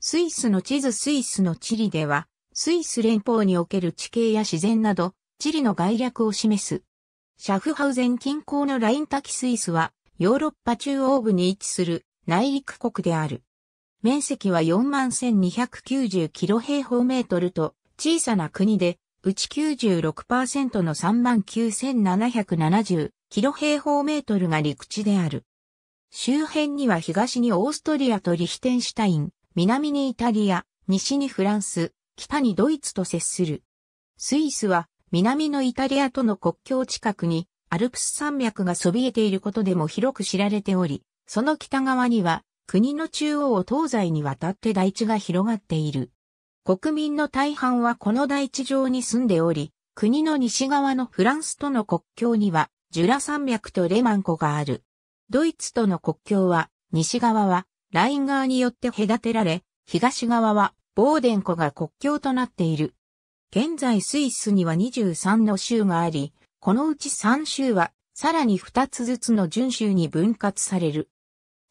スイスの地図スイスの地理では、スイス連邦における地形や自然など、地理の概略を示す。シャフハウゼン近郊のライン滝スイスは、ヨーロッパ中央部に位置する内陸国である。面積は41,290キロ平方メートルと、小さな国で、うち96%の39,770キロ平方メートルが陸地である。周辺には東にオーストリアとリヒテンシュタイン、南にイタリア、西にフランス、北にドイツと接する。スイスは南のイタリアとの国境近くにアルプス山脈がそびえていることでも広く知られており、その北側には国の中央を東西にわたって大地が広がっている。国民の大半はこの大地上に住んでおり、国の西側のフランスとの国境にはジュラ山脈とレマン湖がある。ドイツとの国境は西側はライン側によって隔てられ、東側はボーデン湖が国境となっている。現在スイスには23の州があり、このうち3州はさらに2つずつの準州に分割される。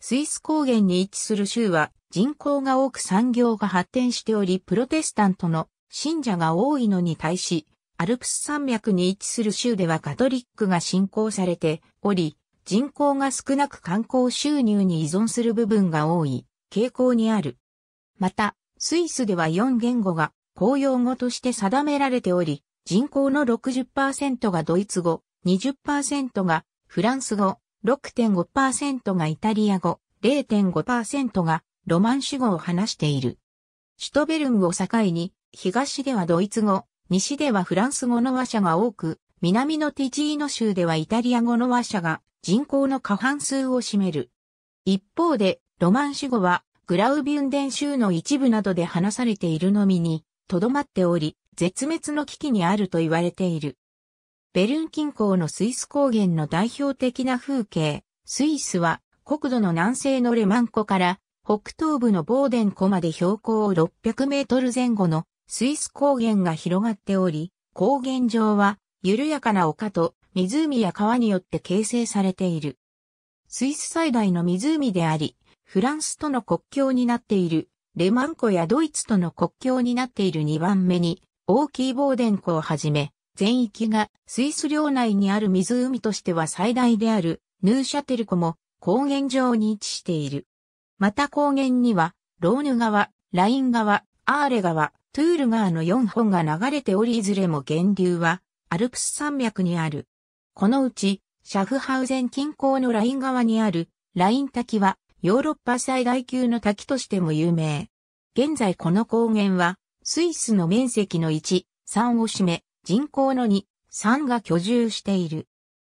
スイス高原に位置する州は人口が多く産業が発展しておりプロテスタントの信者が多いのに対し、アルプス山脈に位置する州ではカトリックが信仰されており、人口が少なく観光収入に依存する部分が多い傾向にある。また、スイスでは4言語が公用語として定められており、人口の60%がドイツ語、20%がフランス語、6.5%がイタリア語、0.5%がロマンシュ語を話している。シュトベルンを境に、東ではドイツ語、西ではフランス語の話者が多く、南のティジーノ州ではイタリア語の話者が人口の過半数を占める。一方で、ロマンシュ語は、グラウビュンデン州の一部などで話されているのみに、とどまっており、絶滅の危機にあると言われている。ベルン近郊のスイス高原の代表的な風景、スイスは国土の南西のレマン湖から北東部のボーデン湖まで標高を600メートル前後のスイス高原が広がっており、高原上は緩やかな丘と湖や川によって形成されている。スイス最大の湖であり、フランスとの国境になっている、レマン湖やドイツとの国境になっている2番目に、大きいボーデン湖をはじめ、全域がスイス領内にある湖としては最大である、ヌーシャテル湖も高原上に位置している。また高原には、ローヌ川、ライン川、アーレ川、トゥール川の4本が流れておりいずれも源流は、アルプス山脈にある。このうち、シャフハウゼン近郊のライン側にある、ライン滝は、ヨーロッパ最大級の滝としても有名。現在この高原は、スイスの面積の1、3を占め、人口の2、3が居住している。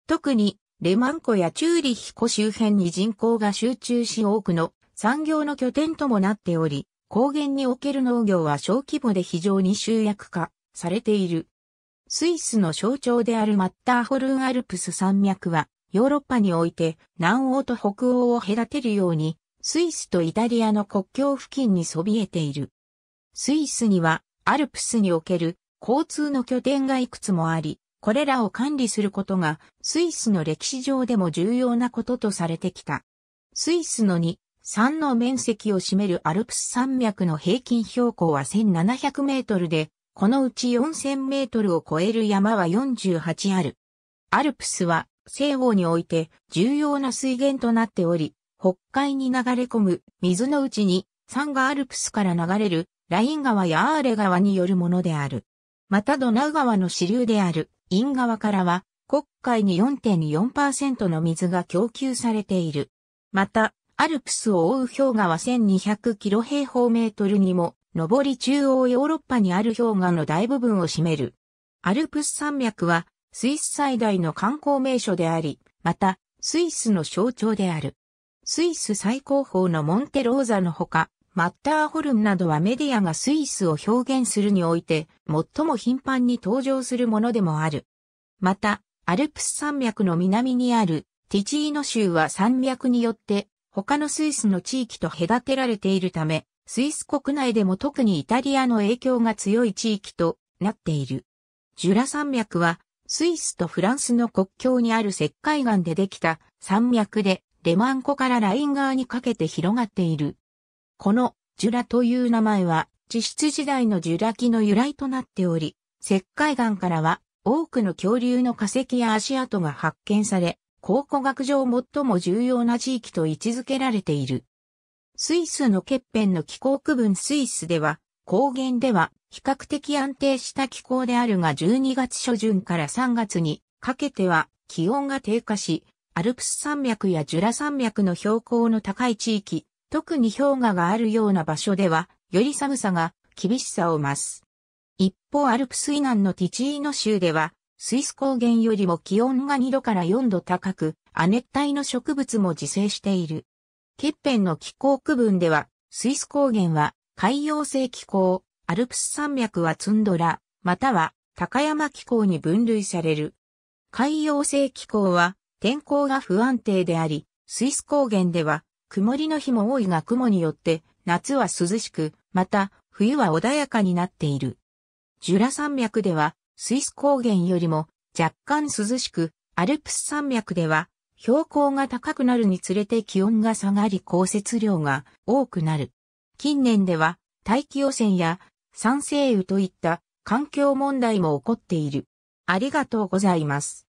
特に、レマン湖やチューリヒ湖周辺に人口が集中し多くの産業の拠点ともなっており、高原における農業は小規模で非常に集約化されている。スイスの象徴であるマッターホルンアルプス山脈は、ヨーロッパにおいて南欧と北欧を隔てるように、スイスとイタリアの国境付近にそびえている。スイスにはアルプスにおける交通の拠点がいくつもあり、これらを管理することがスイスの歴史上でも重要なこととされてきた。スイスの2、3の面積を占めるアルプス山脈の平均標高は1700メートルで、このうち4000メートルを超える山は48ある。アルプスは西欧において重要な水源となっており、北海に流れ込む水のうちに山がアルプスから流れるライン川やアーレ川によるものである。またドナウ川の支流であるイン川からは国海に4.4%の水が供給されている。また、アルプスを覆う氷河は1200キロ平方メートルにも上り中央ヨーロッパにある氷河の大部分を占める。アルプス山脈はスイス最大の観光名所であり、またスイスの象徴である。スイス最高峰のモンテローザのほか、マッターホルンなどはメディアがスイスを表現するにおいて最も頻繁に登場するものでもある。また、アルプス山脈の南にあるティチーノ州は山脈によって他のスイスの地域と隔てられているため、スイス国内でも特にイタリアの影響が強い地域となっている。ジュラ山脈は、スイスとフランスの国境にある石灰岩でできた山脈で、レマン湖からライン側にかけて広がっている。このジュラという名前は、地質時代のジュラ紀の由来となっており、石灰岩からは多くの恐竜の化石や足跡が発見され、考古学上最も重要な地域と位置づけられている。スイスの欠片の気候区分スイスでは、高原では比較的安定した気候であるが12月初旬から3月にかけては気温が低下し、アルプス山脈やジュラ山脈の標高の高い地域、特に氷河があるような場所では、より寒さが厳しさを増す。一方アルプス以南のティチーノ州では、スイス高原よりも気温が2度から4度高く、亜熱帯の植物も自生している。欠片の気候区分では、スイス高原は海洋性気候、アルプス山脈はツンドラ、または高山気候に分類される。海洋性気候は天候が不安定であり、スイス高原では曇りの日も多いが雲によって夏は涼しく、また冬は穏やかになっている。ジュラ山脈ではスイス高原よりも若干涼しく、アルプス山脈では標高が高くなるにつれて気温が下がり降雪量が多くなる。近年では大気汚染や酸性雨といった環境問題も起こっている。ありがとうございます。